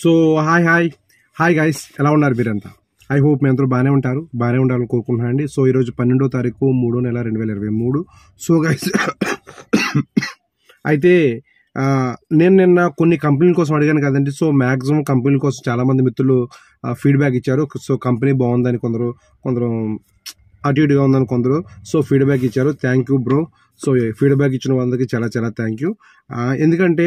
so hi hi hi guys ఎలా ఉన్నారు మీరంతా ఐ హోప్ మీ అందరూ బాగానే ఉంటారు బాగానే ఉండాలని కోరుకుంటున్నాను అండి సో ఈరోజు పన్నెండో తారీఖు మూడో నెల రెండు వేల ఇరవై మూడు సో గైస్ అయితే నేను నిన్న కొన్ని కంపెనీల కోసం అడిగాను కదండి సో మ్యాక్సిమం కంపెనీల కోసం చాలామంది మిత్రులు ఫీడ్బ్యాక్ ఇచ్చారు సో కంపెనీ బాగుందని కొందరు కొందరు అటు ఇటుగా ఉందని కొందరు సో ఫీడ్బ్యాక్ ఇచ్చారు thank you bro so feedback ఇచ్చిన వాళ్ళకి చాలా చాలా థ్యాంక్ యూ ఎందుకంటే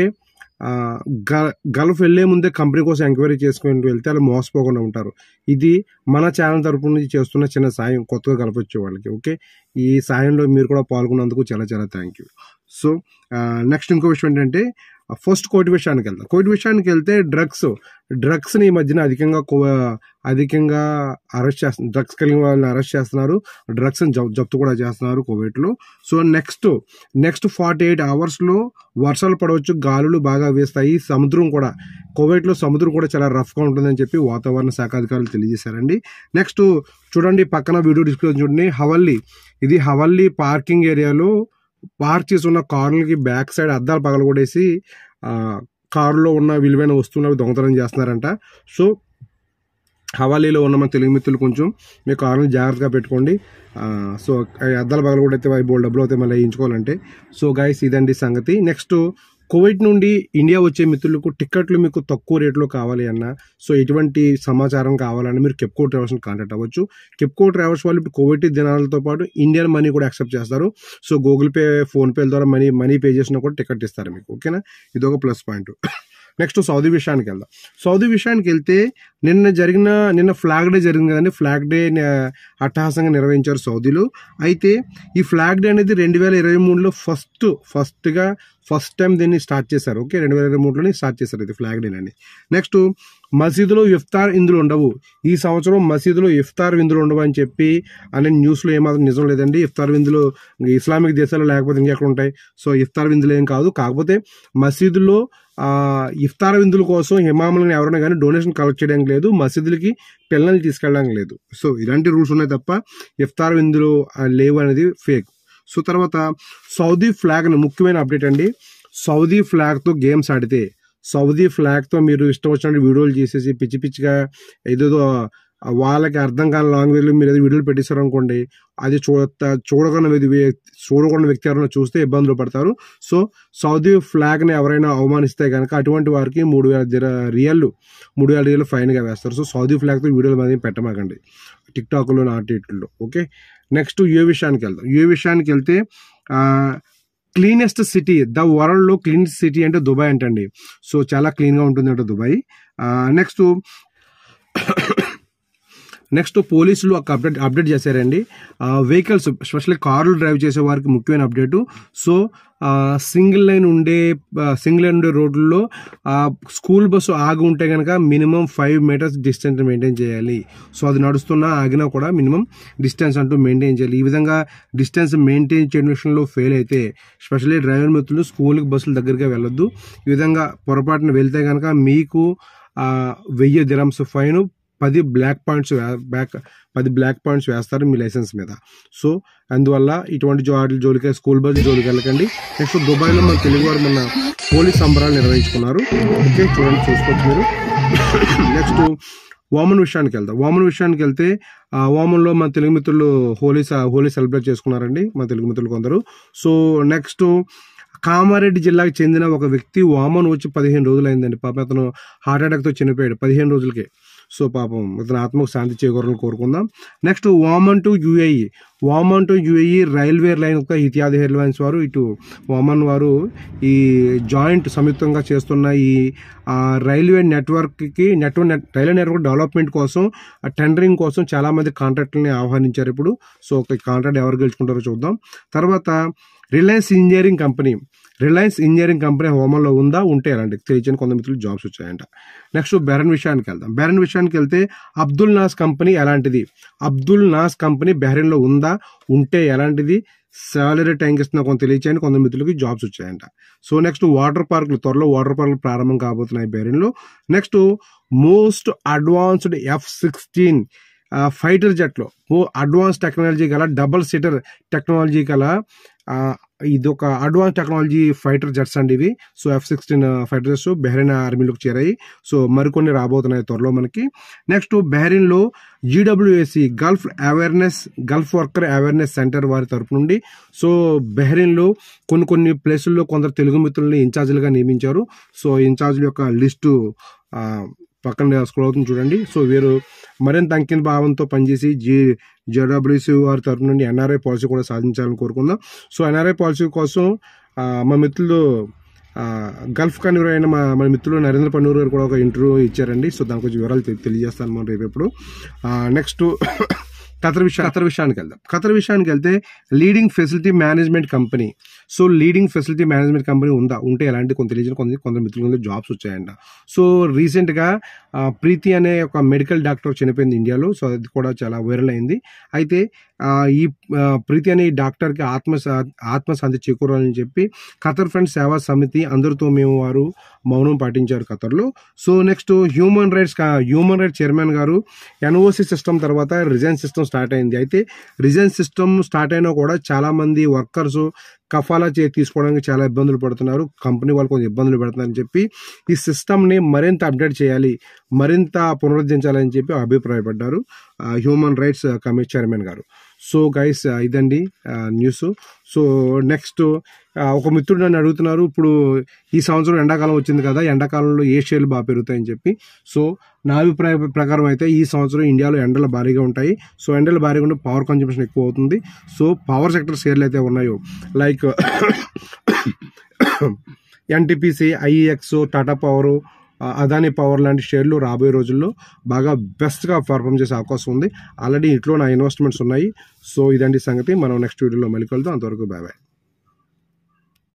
గల్ఫ్ వెళ్లే ముందే కంపెనీ కోసం ఎంక్వైరీ చేసుకుని వెళ్తే అలా మోసపోకుండా ఉంటారు ఇది మన ఛానల్ తరపు నుంచి చేస్తున్న చిన్న సాయం కొత్తగా గల్ఫ్ వచ్చే వాళ్ళకి ఓకే ఈ సాయంలో మీరు కూడా పాల్గొన్నందుకు చాలా చాలా థ్యాంక్ యూ సో నెక్స్ట్ ఇంకో విషయం ఏంటంటే ఫస్ట్ కోటి విషయానికి వెళ్దాం కోటి విషయానికి వెళ్తే డ్రగ్స్ డ్రగ్స్ని ఈ మధ్యన అధికంగా అధికంగా అరెస్ట్ చేస్తున్నారు డ్రగ్స్ కలిగిన వాళ్ళని అరెస్ట్ చేస్తున్నారు డ్రగ్స్ని జప్ జప్తు కూడా చేస్తున్నారు కోవిడ్లో so next next forty eight అవర్స్లో వర్షాలు పడవచ్చు గాలులు బాగా వేస్తాయి సముద్రం కూడా కోవిడ్లో సముద్రం కూడా చాలా రఫ్గా ఉంటుందని చెప్పి వాతావరణ శాఖ అధికారులు తెలియజేశారండి నెక్స్ట్ చూడండి పక్కన వీడియో డిస్ప్లే చూడండి హవల్లీ ఇది హవల్లీ పార్కింగ్ ఏరియాలో పార్క్ చేసి ఉన్న కార్లకి బ్యాక్ సైడ్ అద్దాలు పగలగొడేసి కారులో ఉన్న విలువైన వస్తువులు అవి దొంగతనం చేస్తున్నారంట సో హవాలీలో ఉన్న మన తెలుగు మిత్రులు కొంచెం మీ కారుని జాగ్రత్తగా పెట్టుకోండి సో అద్దాల పగల కూడా అయితే బోల్ డబ్బులు అయితే మళ్ళీ వేయించుకోవాలంటే సో గైస్ ఇదండి సంగతి నెక్స్ట్ కువైట్ నుండి ఇండియా వచ్చే మిత్రులకు టిక్కెట్లు మీకు తక్కువ రేట్లో కావాలి అన్న సో ఎటువంటి సమాచారం కావాలని మీరు కెప్కో ట్రావెల్స్ని కాంటాక్ట్ అవ్వచ్చు కెప్కో ట్రావెల్స్ వాళ్ళు ఇప్పుడు కోవిడ్ దినాలతో పాటు ఇండియన్ మనీ కూడా యాక్సెప్ట్ చేస్తారు సో గూగుల్ పే ఫోన్పే ద్వారా మనీ మనీ పే చేసినా కూడా టికెట్ ఇస్తారు మీకు ఓకేనా ఇది ఒక ప్లస్ పాయింట్ నెక్స్ట్ సౌదీ విషయానికి వెళ్దాం సౌదీ విషయానికి వెళ్తే నిన్న జరిగిన నిన్న ఫ్లాగ్ డే జరిగింది కదండి ఫ్లాగ్ డే అట్టహాసంగా నిర్వహించారు సౌదీలో అయితే ఈ ఫ్లాగ్ డే అనేది రెండు వేల ఇరవై మూడులో ఫస్ట్ ఫస్ట్గా ఫస్ట్ టైం దీన్ని స్టార్ట్ చేశారు ఓకే రెండు వేల ఇరవై మూడులోనే స్టార్ట్ చేశారు ఇది ఫ్లాగ్ డే అని నెక్స్ట్ మసీదులో ఇఫ్తార్ ఇందులు ఉండవు ఈ సంవత్సరం మసీదులో ఇఫ్తార్ విందులు ఉండవు అని చెప్పి అనే న్యూస్లో ఏమాత్రం నిజం లేదండి ఇఫ్తార్ విందులు ఇస్లామిక్ దేశాల్లో లేకపోతే ఇంకెక్కడ ఉంటాయి సో ఇఫ్తార్ విందులు ఏం కాదు కాకపోతే మసీదులో ఇఫ్తార్ విందుల కోసం ఇమాములను ఎవరైనా కానీ డొనేషన్ కలెక్ట్ చేయడం లేదు మసీదులకి పిల్లల్ని తీసుకెళ్ళడం లేదు సో ఇలాంటి రూల్స్ ఉన్నాయి తప్ప ఇఫ్తార్ విందులు లేవు అనేది ఫేక్ సో తర్వాత సౌదీ ఫ్లాగ్ను ముఖ్యమైన అప్డేట్ అండి సౌదీ ఫ్లాగ్తో గేమ్స్ ఆడితే సౌదీ ఫ్లాగ్తో మీరు ఇష్టం వచ్చినట్టు వీడియోలు చేసేసి పిచ్చి పిచ్చిగా ఏదేదో వాళ్ళకి అర్థం కాని లాంగ్వేజ్లో మీరు ఏదో వీడియోలు పెట్టిస్తారు అనుకోండి అది చూ చూడకుండా చూడకుండా వ్యక్తి ఎవరైనా చూస్తే ఇబ్బందులు పడతారు సో సౌదీ ఫ్లాగ్ని ఎవరైనా అవమానిస్తే కనుక అటువంటి వారికి మూడు వేల రియల్ మూడు వేల రియల్ ఫైన్గా వేస్తారు సో సౌదీ ఫ్లాగ్తో వీడియోలు మీద పెట్టమాకండి టిక్టాక్లో నాటిట్లో ఓకే నెక్స్ట్ ఏ విషయానికి వెళ్తాం ఏ విషయానికి వెళ్తే క్లీనెస్ట్ సిటీ ద వరల్డ్లో క్లీనెస్ట్ సిటీ అంటే దుబాయ్ అంటండి సో చాలా క్లీన్గా ఉంటుంది అంటే దుబాయ్ నెక్స్ట్ నెక్స్ట్ పోలీసులు ఒక అప్డేట్ అప్డేట్ చేశారండి వెహికల్స్ స్పెషల్లీ కార్లు డ్రైవ్ చేసే వారికి ముఖ్యమైన అప్డేటు సో సింగిల్ లైన్ ఉండే సింగిల్ లైన్ ఉండే రోడ్లలో స్కూల్ బస్సు ఆగి ఉంటే కనుక minimum five metres distance maintain చేయాలి సో అది నడుస్తున్నా ఆగినా కూడా మినిమం డిస్టెన్స్ అంటూ మెయింటైన్ చేయాలి ఈ విధంగా డిస్టెన్స్ మెయింటైన్ చేయడం విషయంలో ఫెయిల్ అయితే స్పెషల్లీ డ్రైవర్ మిత్రులు స్కూల్కి బస్సుల దగ్గరికి వెళ్ళొద్దు ఈ విధంగా పొరపాటున వెళ్తే కనుక మీకు వెయ్యి దిరమ్స్ ఫైన్ పది బ్లాక్ పాయింట్స్ బ్యాక్ పది బ్లాక్ పాయింట్స్ వేస్తారు మీ లైసెన్స్ మీద సో అందువల్ల ఇటువంటి జోలి జోలికి స్కూల్ బస్ జోలికి వెళ్ళకండి నెక్స్ట్ దుబాయ్లో మన తెలుగువారు మన పోలీస్ సంబరాలు నిర్వహించుకున్నారు ఓకే చూడండి చూసుకోవచ్చు మీరు నెక్స్ట్ వామన్ విషయానికి వెళ్తాం వామన్ విషయానికి వెళ్తే ఆ వామన్లో మన తెలుగు మిత్రులు హోలీ హోలీ సెలబ్రేట్ చేసుకున్నారండి మన తెలుగు మిత్రులు కొందరు సో నెక్స్ట్ కామారెడ్డి జిల్లాకు చెందిన ఒక వ్యక్తి వామన్ వచ్చి పదిహేను రోజులు అయిందండి పాప అతను హార్ట్ అటాక్తో చనిపోయాడు పదిహేను రోజులకే సో పాపం ఇతను ఆత్మకు శాంతి చేకూరని కోరుకుందాం next Oman to UAE Oman to UAE railway line యొక్క ఇత్యాది ఎయిర్లైన్స్ వారు ఇటు వామన్ వారు ఈ జాయింట్ సంయుక్తంగా చేస్తున్న ఈ రైల్వే నెట్వర్క్కి నెట్వర్క్ రైల్వే నెట్వర్క్ డెవలప్మెంట్ కోసం టెండరింగ్ కోసం చాలామంది కాంట్రాక్టులని ఆహ్వానించారు ఇప్పుడు సో కాంట్రాక్ట్ ఎవరు గెలుచుకుంటారో చూద్దాం తర్వాత Reliance engineering company Reliance engineering company హోమంలో ఉందా ఉంటే అలాంటి తెలియజేయని కొంత మిత్రులు జాబ్స్ వచ్చాయంట నెక్స్ట్ బెరన్ విషయానికి వెళ్దాం బెరన్ విషయానికి వెళ్తే అబ్దుల్ నాస్ కంపెనీ ఎలాంటిది అబ్దుల్ నాస్ కంపెనీ బెహ్రెన్లో ఉందా ఉంటే ఎలాంటిది శాలరీ ట్యాంక్ ఇస్తున్న కొంత తెలియచేయండి కొంత మిత్రులకి జాబ్స్ వచ్చాయంట సో నెక్స్ట్ వాటర్ పార్కులు త్వరలో వాటర్ పార్కులు ప్రారంభం కాబోతున్నాయి బెహ్రెన్లో next most advanced F sixteen fighter జెట్లో అడ్వాన్స్ టెక్నాలజీ గల డబల్ సీటర్ టెక్నాలజీ గల ఇది ఒక అడ్వాన్స్ టెక్నాలజీ ఫైటర్ జెట్స్ అండి ఇవి so F sixteen fighter jets Bahrain ఆర్మీలోకి చేరాయి సో మరికొన్ని రాబోతున్నాయి త్వరలో మనకి నెక్స్ట్ బెహ్రెయిన్లో GWAC gulf awareness gulf worker awareness centre వారి తరపు నుండి సో బెహ్రెయిన్లో కొన్ని కొన్ని ప్లేసుల్లో కొందరు తెలుగు మిత్రుల్ని ఇన్ఛార్జీలుగా నియమించారు సో ఇన్ఛార్జీల యొక్క లిస్టు uh, పక్కన స్క్రోల్ అవుతుంది చూడండి సో వీరు మరింత అంకిన భావంతో పనిచేసి జీ జేడబ్ల్యూసీ వారి తరఫు నుండి ఎన్ఆర్ఐ పాలసీ కూడా సాధించాలని కోరుకుందాం సో ఎన్ఆర్ఐ పాలసీ కోసం మా మిత్రులు గల్ఫ్ కన్వీర్ అయిన మా మన మిత్రులు నరేంద్ర పన్నూరు గారు కూడా ఒక ఇంటర్వ్యూ ఇచ్చారండి సో దాని కొంచెం వివరాలు తెలియజేస్తాను మనం రేపు ఎప్పుడు నెక్స్ట్ ఖతర్ విషయా ఖతర్ విషయానికి వెళ్దాం ఖతర్ విషయానికి వెళ్తే leading facility management company so leading facility management company ఉందా ఉంటే ఎలాంటి కొంత రీజన్ కొంత కొందరు మిత్రులు జాబ్స్ వచ్చాయంట సో రీసెంట్గా ప్రీతి అనే ఒక మెడికల్ డాక్టర్ చనిపోయింది ఇండియాలో సో అది కూడా చాలా వైరల్ అయింది అయితే ఈ ప్రీతి అనే డాక్టర్కి ఆత్మ ఆత్మశాంతి చేకూరాలని చెప్పి ఖతర్ ఫ్రెండ్స్ సేవా సమితి అందరితో మేము వారు మౌనం పాటించారు ఖతర్లో so next human rights human rights chairman గారు ఎన్ఓసి సిస్టమ్ తర్వాత రిజైన్ సిస్టమ్ స్టార్ట్ అయింది అయితే రిజైన్ సిస్టమ్ స్టార్ట్ అయినా కూడా చాలామంది వర్కర్స్ కఫాలా చే తీసుకోవడానికి చాలా ఇబ్బందులు పడుతున్నారు కంపెనీ వాళ్ళు కొంచెం ఇబ్బందులు పెడుతున్నారని చెప్పి ఈ సిస్టమ్ని మరింత అప్డేట్ చేయాలి మరింత పునరుద్ధరించాలని చెప్పి అభిప్రాయపడ్డారు హ్యూమన్ రైట్స్ కమిషన్ చైర్మన్ గారు సో గైస్ ఇదండి న్యూస్ సో నెక్స్ట్ ఒక మిత్రుడు నన్ను అడుగుతున్నారు ఇప్పుడు ఈ సంవత్సరం ఎండాకాలం వచ్చింది కదా ఎండాకాలంలో ఏ షేర్లు బాగా పెరుగుతాయని చెప్పి సో నా అభిప్రాయ ప్రకారం అయితే ఈ సంవత్సరం ఇండియాలో ఎండలు భారీగా ఉంటాయి సో ఎండలు భారీగా ఉంటే పవర్ కన్జంప్షన్ ఎక్కువ అవుతుంది సో పవర్ సెక్టర్ షేర్లు అయితే ఉన్నాయో like NTPC IEX Tata power Adani power లాంటి షేర్లు రాబోయే రోజుల్లో బాగా బెస్ట్గా పర్ఫామ్ చేసే అవకాశం ఉంది ఆల్రెడీ ఇంట్లో నా ఇన్వెస్ట్మెంట్స్ ఉన్నాయి సో ఇదండి సంగతి మనం నెక్స్ట్ వీడియోలో మళ్ళీ కలుద్దాం అంతవరకు బాయ్ బాయ్